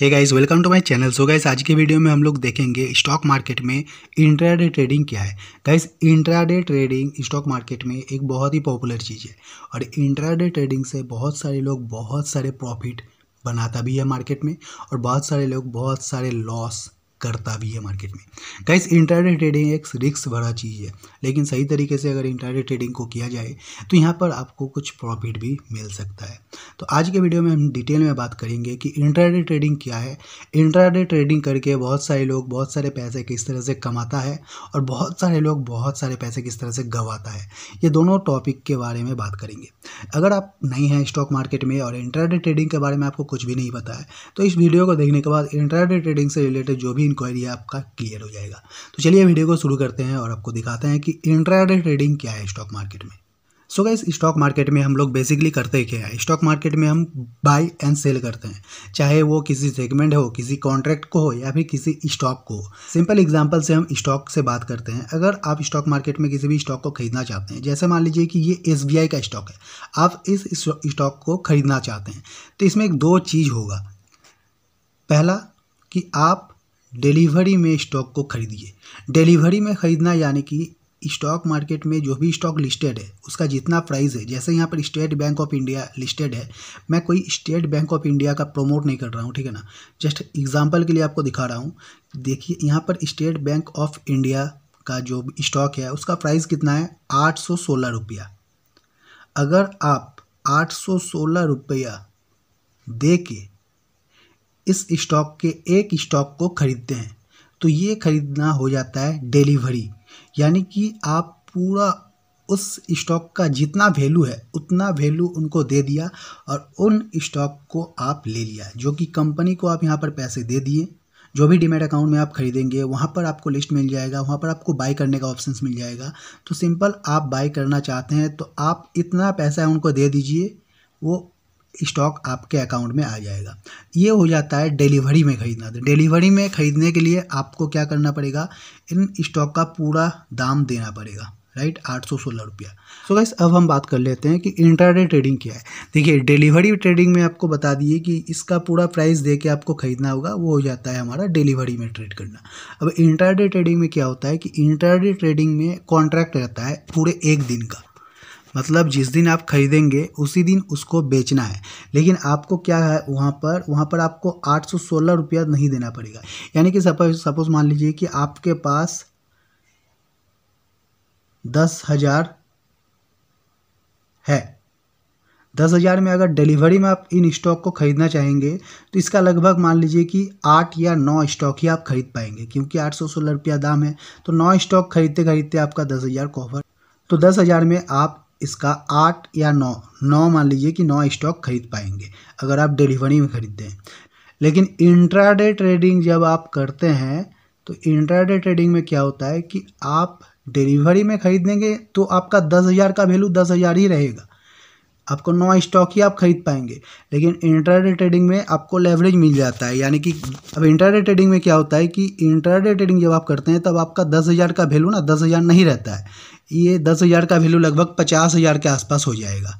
hey guys welcome to my channel so guys आज की video में हम लोग देखेंगे स्टॉक मार्केट में इंट्राडे ट्रेडिंग क्या है guys intraday trading stock market में एक बहुत ही पॉपुलर चीज़ है और इंट्राडे ट्रेडिंग से बहुत सारे लोग बहुत सारे प्रॉफिट बनाता भी है मार्केट में और बहुत सारे लोग बहुत सारे लॉस करता भी है मार्केट में गाइस इंटरनेट ट्रेडिंग एक रिक्स भरा चीज़ है लेकिन सही तरीके से अगर इंटरनेट ट्रेडिंग को किया जाए तो यहाँ पर आपको कुछ प्रॉफिट भी मिल सकता है तो आज के वीडियो में हम डिटेल में बात करेंगे कि इंटरनेट ट्रेडिंग क्या है इंटरनेट ट्रेडिंग करके बहुत सारे लोग बहुत सारे पैसे किस तरह से कमाता है और बहुत सारे लोग बहुत सारे पैसे किस तरह से गंवाता है ये दोनों टॉपिक के बारे में बात करेंगे अगर आप नहीं हैं स्टॉक मार्केट में और इंटरनेट ट्रेडिंग के बारे में आपको कुछ भी नहीं पता है तो इस वीडियो को देखने के बाद इंटरनेट ट्रेडिंग से रिलेटेड जो भी इनक्वायरी आपका क्लियर हो जाएगा तो चलिए वीडियो को शुरू करते हैं और आपको दिखाते हैं कि इंट्राडे ट्रेडिंग क्या है स्टॉक मार्केट में so so guys stock market में हम लोग बेसिकली करते क्या है स्टॉक मार्केट में हम बाय एंड सेल करते हैं चाहे वो किसी सेगमेंट हो किसी कॉन्ट्रैक्ट को हो या फिर किसी स्टॉक को हो सिंपल एग्जांपल से हम स्टॉक से बात करते हैं अगर आप स्टॉक मार्केट में किसी भी स्टॉक को खरीदना चाहते हैं जैसे मान लीजिए कि ये एस का स्टॉक है आप इस स्टॉक को खरीदना चाहते हैं तो इसमें एक दो चीज़ होगा पहला कि आप डिलीवरी में स्टॉक को खरीदिए डिलीवरी में ख़रीदना यानी कि स्टॉक मार्केट में जो भी स्टॉक लिस्टेड है उसका जितना प्राइस है जैसे यहाँ पर State Bank of India listed है मैं कोई स्टेट बैंक ऑफ इंडिया का प्रमोट नहीं कर रहा हूँ ठीक है ना जस्ट एग्जाम्पल के लिए आपको दिखा रहा हूँ देखिए यहाँ पर स्टेट बैंक ऑफ इंडिया का जो स्टॉक है उसका प्राइस कितना है आठ सौ सोलह रुपया अगर आप आठ सौ सोलह रुपया दे के इस स्टॉक के एक स्टॉक को खरीदते हैं तो ये खरीदना हो जाता है डिलीवरी यानी कि आप पूरा उस स्टॉक का जितना वैल्यू है उतना वैल्यू उनको दे दिया और उन स्टॉक को आप ले लिया जो कि कंपनी को आप यहाँ पर पैसे दे दिए जो भी डिमेट अकाउंट में आप खरीदेंगे वहाँ पर आपको लिस्ट मिल जाएगा वहाँ पर आपको बाई करने का ऑप्शन मिल जाएगा तो सिंपल आप बाई करना चाहते हैं तो आप इतना पैसा उनको दे दीजिए वो स्टॉक आपके अकाउंट में आ जाएगा ये हो जाता है डिलीवरी में ख़रीदना तो डिलीवरी में ख़रीदने के लिए आपको क्या करना पड़ेगा इन स्टॉक का पूरा दाम देना पड़ेगा राइट आठ सौ सोलह रुपया सो गाइस अब हम बात कर लेते हैं कि इंटरडे ट्रेडिंग क्या है देखिए डिलीवरी ट्रेडिंग में आपको बता दिए कि इसका पूरा प्राइस दे के आपको खरीदना होगा वो हो जाता है हमारा डिलीवरी में ट्रेड करना अब इंटरडे ट्रेडिंग में क्या होता है कि इंटरडे ट्रेडिंग में कॉन्ट्रैक्ट रहता है पूरे एक दिन का मतलब जिस दिन आप खरीदेंगे उसी दिन उसको बेचना है लेकिन आपको क्या है वहाँ पर वहाँ पर आपको आठ सौ सोलह रुपया नहीं देना पड़ेगा यानी कि सपोज सपोज मान लीजिए कि आपके पास दस हज़ार है दस हज़ार में अगर डिलीवरी में आप इन स्टॉक को ख़रीदना चाहेंगे तो इसका लगभग मान लीजिए कि आठ या नौ स्टॉक ही आप खरीद पाएंगे क्योंकि आठ सौ सोलह रुपया दाम है तो नौ स्टॉक खरीदते खरीदते आपका दस हज़ार कॉफर तो दस हज़ार में आप इसका आठ या नौ नौ मान लीजिए कि नौ स्टॉक खरीद पाएंगे अगर आप डिलीवरी में खरीदते हैं लेकिन इंट्राडे ट्रेडिंग जब आप करते हैं तो इंट्राडे ट्रेडिंग में क्या होता है कि आप डिलीवरी में खरीदेंगे तो आपका दस हज़ार का वैल्यू दस हज़ार ही रहेगा आपको नौ स्टॉक ही आप खरीद पाएंगे लेकिन इंटरडे ट्रेडिंग में आपको लेवरेज मिल जाता है यानी कि अब इंटरडे ट्रेडिंग में क्या होता है कि इंटरडे ट्रेडिंग जब आप करते हैं तब आपका दस हज़ार का वैल्यू ना दस हज़ार नहीं रहता है ये दस हज़ार का वैल्यू लगभग पचास हज़ार के आसपास हो जाएगा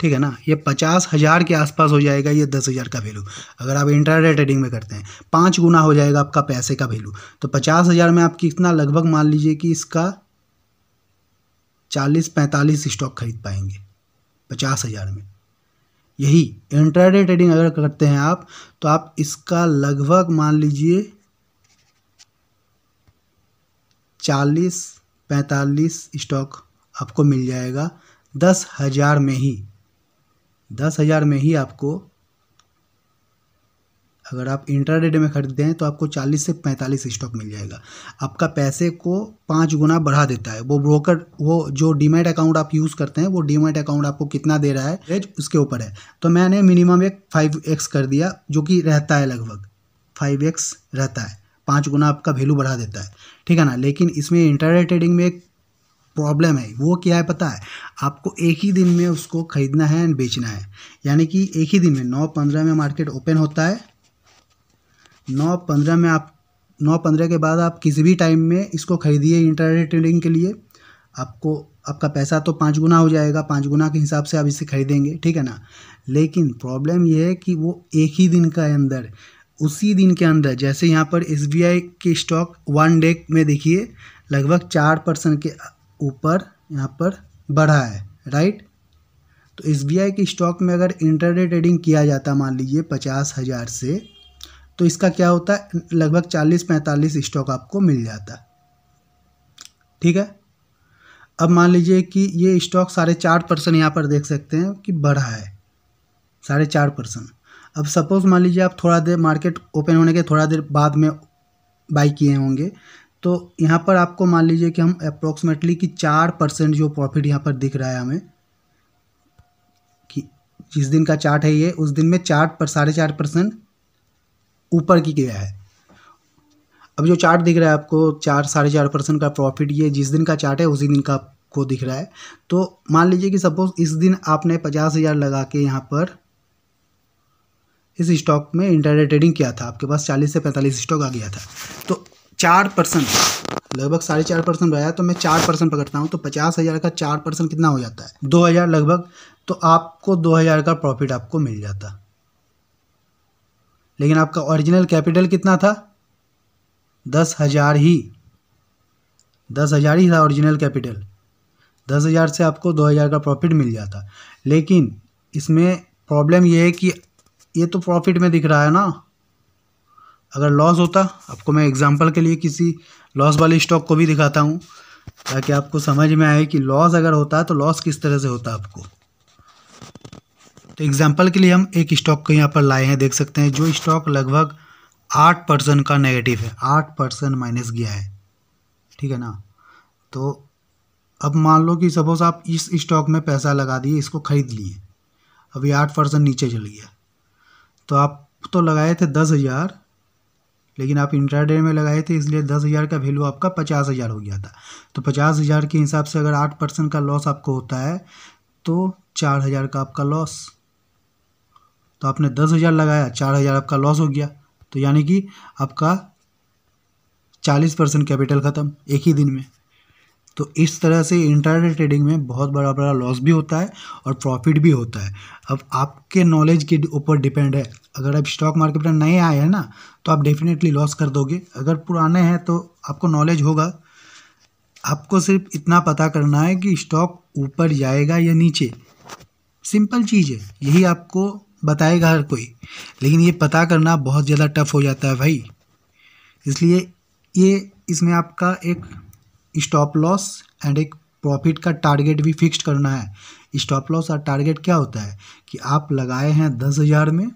ठीक है ना ये पचास हज़ार के आसपास हो जाएगा ये दस हज़ार का वैल्यू अगर आप इंटरडे ट्रेडिंग में करते हैं पाँच गुना हो जाएगा आपका पैसे का वैल्यू तो पचास हज़ार में आप कितना लगभग मान लीजिए कि इसका चालीस पैंतालीस स्टॉक खरीद पाएंगे पचास हज़ार में यही इंट्राडे ट्रेडिंग अगर करते हैं आप तो आप इसका लगभग मान लीजिए चालीस पैंतालीस स्टॉक आपको मिल जाएगा दस हज़ार में ही दस हज़ार में ही आपको अगर आप इंट्राडे में खरीदते हैं तो आपको 40 से 45 स्टॉक मिल जाएगा आपका पैसे को पाँच गुना बढ़ा देता है वो ब्रोकर वो जो डीमेट अकाउंट आप यूज़ करते हैं वो डीमेट अकाउंट आपको कितना दे रहा है रेज उसके ऊपर है तो मैंने मिनिमम एक फाइव एक्स कर दिया जो कि रहता है लगभग फाइव एक्स रहता है पाँच गुना आपका वैल्यू बढ़ा देता है ठीक है ना लेकिन इसमें इंटरनेट ट्रेडिंग में एक प्रॉब्लम है वो क्या है पता है आपको एक ही दिन में उसको खरीदना है एंड बेचना है यानी कि एक ही दिन में नौ पंद्रह में मार्केट ओपन होता है नौ पंद्रह में आप नौ पंद्रह के बाद आप किसी भी टाइम में इसको खरीदिए इंटरनेट ट्रेडिंग के लिए आपको आपका पैसा तो पाँच गुना हो जाएगा पाँच गुना के हिसाब से आप इसे खरीदेंगे ठीक है ना लेकिन प्रॉब्लम यह है कि वो एक ही दिन का अंदर उसी दिन के अंदर जैसे यहाँ पर एस के स्टॉक वन डे में देखिए लगभग चार परसेंट के ऊपर यहाँ पर बढ़ा है राइट तो एस के स्टॉक में अगर इंटरनेट ट्रेडिंग किया जाता मान लीजिए पचास हज़ार से तो इसका क्या होता है लगभग चालीस पैंतालीस स्टॉक आपको मिल जाता है ठीक है अब मान लीजिए कि ये स्टॉक साढ़े चार परसेंट यहाँ पर देख सकते हैं कि बढ़ा है साढ़े चार परसेंट अब सपोज़ मान लीजिए आप थोड़ा देर मार्केट ओपन होने के थोड़ा देर बाद में बाई किए होंगे तो यहाँ पर आपको मान लीजिए कि हम अप्रोक्सीमेटली कि चार परसेंट जो प्रॉफिट यहाँ पर दिख रहा है हमें कि जिस दिन का चार्ट है ये उस दिन में चार पर साढ़े चार परसेंट ऊपर की गया है अब जो चार्ट दिख रहा है आपको चार साढ़े चार परसेंट का प्रॉफिट ये जिस दिन का चार्ट है उसी दिन का आपको दिख रहा है तो मान लीजिए कि सपोज इस दिन आपने पचास हज़ार लगा के यहाँ पर इस स्टॉक में इंटरनेट ट्रेडिंग किया था आपके पास चालीस से पैंतालीस स्टॉक आ गया था तो चार परसेंट लगभग साढ़े चार परसेंट है तो मैं चार परसेंट पकड़ता हूँ तो पचास हज़ार का चार परसेंट कितना हो जाता है दो हज़ार लगभग तो आपको दो हज़ार का प्रॉफिट आपको मिल जाता लेकिन आपका ओरिजिनल कैपिटल कितना था दस हज़ार ही दस हज़ार ही था ओरिजिनल कैपिटल दस हज़ार से आपको दो हज़ार का प्रॉफिट मिल जाता लेकिन इसमें प्रॉब्लम यह है कि ये तो प्रॉफिट में दिख रहा है ना अगर लॉस होता आपको मैं एग्जांपल के लिए किसी लॉस वाले स्टॉक को भी दिखाता हूँ ताकि आपको समझ में आए कि लॉस अगर होता है तो लॉस किस तरह से होता है आपको तो एग्जाम्पल के लिए हम एक स्टॉक को यहाँ पर लाए हैं देख सकते हैं जो स्टॉक लगभग आठ परसेंट का नेगेटिव है आठ परसेंट माइनस गया है ठीक है ना तो अब मान लो कि सपोज़ आप इस स्टॉक में पैसा लगा दिए इसको ख़रीद लिए अभी आठ परसेंट नीचे चल गया तो आप तो लगाए थे दस हज़ार लेकिन आप इंट्राडे में लगाए थे इसलिए दस हज़ार का वैल्यू आपका पचास हज़ार हो गया था तो पचास हज़ार के हिसाब से अगर आठ परसेंट का लॉस आपको होता है तो चार हज़ार का आपका लॉस तो आपने दस हज़ार लगाया चार हज़ार आपका लॉस हो गया तो यानी कि आपका चालीस परसेंट कैपिटल ख़त्म एक ही दिन में तो इस तरह से इंटरनेट ट्रेडिंग में बहुत बड़ा बड़ा लॉस भी होता है और प्रॉफिट भी होता है अब आपके नॉलेज के ऊपर डिपेंड है अगर आप स्टॉक मार्केट में नए आए हैं ना तो आप डेफिनेटली लॉस कर दोगे अगर पुराने हैं तो आपको नॉलेज होगा आपको सिर्फ इतना पता करना है कि स्टॉक ऊपर जाएगा या नीचे सिंपल चीज़ है यही आपको बताएगा हर कोई लेकिन ये पता करना बहुत ज़्यादा टफ हो जाता है भाई इसलिए ये इसमें आपका एक स्टॉप लॉस एंड एक प्रॉफिट का टारगेट भी फिक्स्ड करना है स्टॉप लॉस और टारगेट क्या होता है कि आप लगाए हैं दस हज़ार में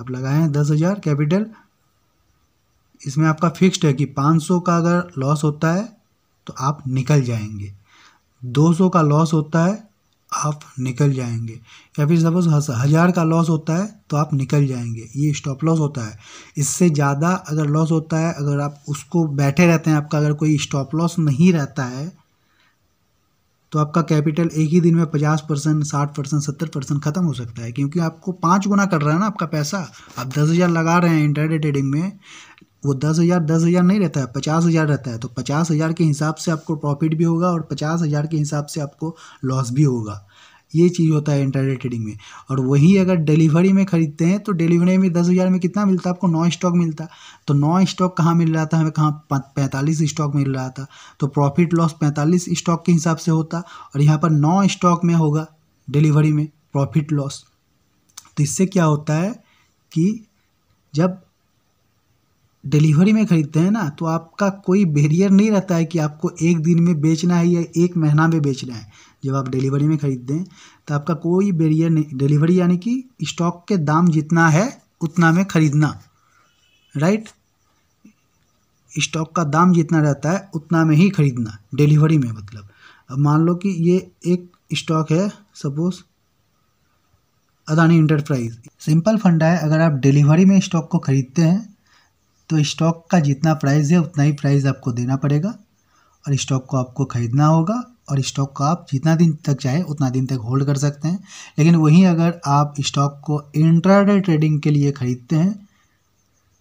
आप लगाए हैं दस हज़ार कैपिटल इसमें आपका फिक्स्ड है कि पाँच सौ का अगर लॉस होता है तो आप निकल जाएंगे दो सौ का लॉस होता है आप निकल जाएंगे या फिर सपोज हज़ार का लॉस होता है तो आप निकल जाएंगे ये स्टॉप लॉस होता है इससे ज़्यादा अगर लॉस होता है अगर आप उसको बैठे रहते हैं आपका अगर कोई स्टॉप लॉस नहीं रहता है तो आपका कैपिटल एक ही दिन में पचास परसेंट साठ परसेंट सत्तर परसेंट खत्म हो सकता है क्योंकि आपको पाँच गुना कर रहा है ना आपका पैसा आप दस हज़ार लगा रहे हैं इंटरडे ट्रेडिंग में वो दस हज़ार दस हज़ार नहीं रहता है पचास हज़ार रहता है तो पचास हज़ार के हिसाब से आपको प्रॉफिट भी होगा और पचास हज़ार के हिसाब से आपको लॉस भी होगा ये चीज़ होता है इंटरनेट ट्रेडिंग में और वही अगर डिलीवरी में ख़रीदते हैं तो डिलीवरी में दस हज़ार में कितना मिलता है आपको नौ स्टॉक मिलता तो नौ स्टॉक कहाँ मिल रहा था हमें कहाँ पैंतालीस स्टॉक मिल रहा था तो प्रॉफिट लॉस पैंतालीस स्टॉक के हिसाब से होता और यहाँ पर नौ स्टॉक में होगा डिलीवरी में प्रॉफिट लॉस तो इससे क्या होता है कि जब डिलीवरी में ख़रीदते हैं ना तो आपका कोई बेरियर नहीं रहता है कि आपको एक दिन में बेचना है या एक महीना में बेचना है जब आप डिलीवरी में ख़रीदते हैं तो आपका कोई बेरियर नहीं डिलीवरी यानी कि स्टॉक के दाम जितना है उतना में ख़रीदना राइट स्टॉक का दाम जितना रहता है उतना में ही ख़रीदना डिलीवरी में मतलब अब मान लो कि ये एक स्टॉक है सपोज़ अदानी इंटरप्राइज सिंपल फंडा है अगर आप डिलीवरी में स्टॉक को ख़रीदते हैं तो स्टॉक का जितना प्राइस है उतना ही प्राइस आपको देना पड़ेगा और स्टॉक को आपको ख़रीदना होगा और स्टॉक को आप जितना दिन तक चाहे उतना दिन तक होल्ड कर सकते हैं लेकिन वहीं अगर आप स्टॉक को इंट्राडे ट्रेडिंग के लिए ख़रीदते हैं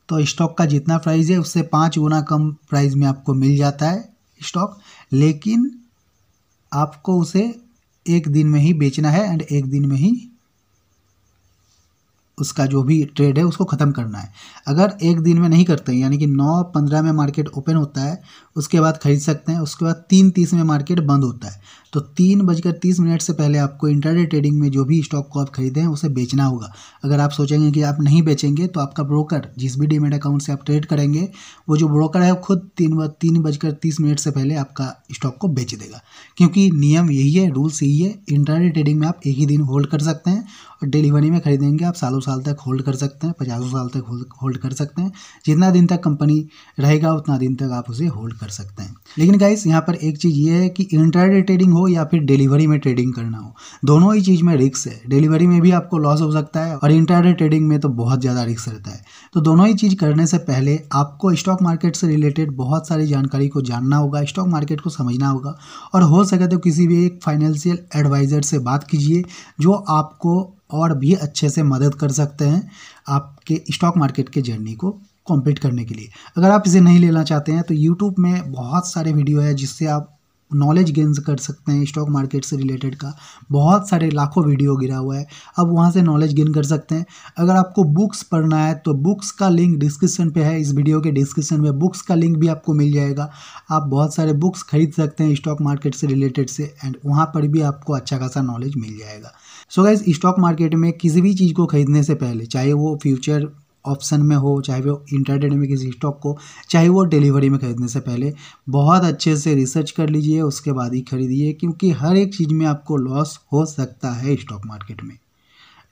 तो स्टॉक का जितना प्राइस है उससे पाँच गुना कम प्राइस में आपको मिल जाता है स्टॉक लेकिन आपको उसे एक दिन में ही बेचना है एंड एक दिन में ही उसका जो भी ट्रेड है उसको ख़त्म करना है अगर एक दिन में नहीं करते यानी कि नौ पंद्रह में मार्केट ओपन होता है उसके बाद खरीद सकते हैं उसके बाद तीन तीस में मार्केट बंद होता है तो तीन बजकर तीस मिनट से पहले आपको इंटरडे ट्रेडिंग में जो भी स्टॉक को आप खरीदे हैं उसे बेचना होगा अगर आप सोचेंगे कि आप नहीं बेचेंगे तो आपका ब्रोकर जिस भी डीमेट अकाउंट से आप ट्रेड करेंगे वो जो ब्रोकर है खुद तीन व तीन बजकर तीस मिनट से पहले आपका स्टॉक को बेच देगा क्योंकि नियम यही है रूल्स यही है इंटरडे ट्रेडिंग में आप एक ही दिन होल्ड कर सकते हैं और डिलीवरी में खरीदेंगे आप सालों साल तक होल्ड कर सकते हैं पचासों साल तक होल्ड कर सकते हैं जितना दिन तक कंपनी रहेगा उतना दिन तक आप उसे होल्ड कर सकते हैं लेकिन गाइस यहाँ पर एक चीज़ ये है कि इंटरडे ट्रेडिंग हो या फिर डिलीवरी में ट्रेडिंग करना हो दोनों ही चीज़ में रिक्स है डिलीवरी में भी आपको लॉस हो सकता है और इंटरनेट ट्रेडिंग में तो बहुत ज़्यादा रिक्स रहता है तो दोनों ही चीज़ करने से पहले आपको स्टॉक मार्केट से रिलेटेड बहुत सारी जानकारी को जानना होगा स्टॉक मार्केट को समझना होगा और हो सके तो किसी भी एक फाइनेंशियल एडवाइज़र से बात कीजिए जो आपको और भी अच्छे से मदद कर सकते हैं आपके स्टॉक मार्केट के जर्नी को कॉम्पीट करने के लिए अगर आप इसे नहीं लेना चाहते हैं तो यूट्यूब में बहुत सारे वीडियो है जिससे आप नॉलेज गेंस कर सकते हैं स्टॉक मार्केट से रिलेटेड का बहुत सारे लाखों वीडियो गिरा हुआ है आप वहाँ से नॉलेज गेन कर सकते हैं अगर आपको बुक्स पढ़ना है तो बुक्स का लिंक डिस्क्रिप्शन पे है इस वीडियो के डिस्क्रिप्शन में बुक्स का लिंक भी आपको मिल जाएगा आप बहुत सारे बुक्स खरीद सकते हैं स्टॉक मार्केट से रिलेटेड से एंड वहाँ पर भी आपको अच्छा खासा नॉलेज मिल जाएगा सो गाइज स्टॉक मार्केट में किसी भी चीज़ को खरीदने से पहले चाहे वो फ्यूचर ऑप्शन में हो चाहे वो इंटरडेट में किसी स्टॉक को चाहे वो डिलीवरी में ख़रीदने से पहले बहुत अच्छे से रिसर्च कर लीजिए उसके बाद ही खरीदिए क्योंकि हर एक चीज़ में आपको लॉस हो सकता है स्टॉक मार्केट में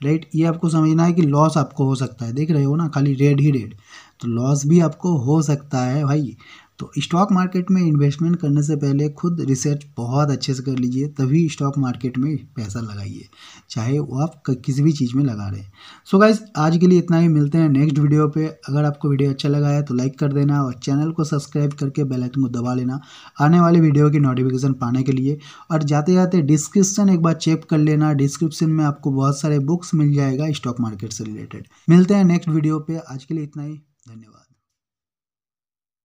राइट ये आपको समझना है कि लॉस आपको हो सकता है देख रहे हो ना खाली रेड ही रेड तो लॉस भी आपको हो सकता है भाई तो स्टॉक मार्केट में इन्वेस्टमेंट करने से पहले खुद रिसर्च बहुत अच्छे से कर लीजिए तभी स्टॉक मार्केट में पैसा लगाइए चाहे वो आप किसी भी चीज़ में लगा रहे हैं सो गाइज आज के लिए इतना ही मिलते हैं नेक्स्ट वीडियो पे अगर आपको वीडियो अच्छा लगा है तो लाइक कर देना और चैनल को सब्सक्राइब करके बेल आइकन को दबा लेना आने वाले वीडियो की नोटिफिकेशन पाने के लिए और जाते जाते डिस्क्रिप्शन एक बार चेक कर लेना डिस्क्रिप्शन में आपको बहुत सारे बुक्स मिल जाएगा स्टॉक मार्केट से रिलेटेड मिलते हैं नेक्स्ट वीडियो पर आज के लिए इतना ही धन्यवाद